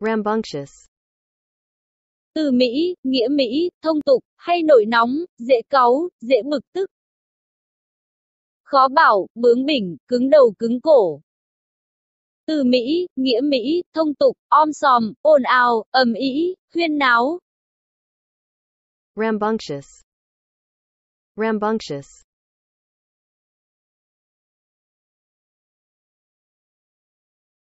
rambunctious. Từ Mỹ, nghĩa Mỹ, thông tục, hay nổi nóng, dễ cáu, dễ bực tức. Khó bảo, bướng bỉnh, cứng đầu cứng cổ. Từ Mỹ, nghĩa Mỹ, thông tục, om sòm, ồn ào, ầm ĩ, huyên náo. Rambunctious. Rambunctious.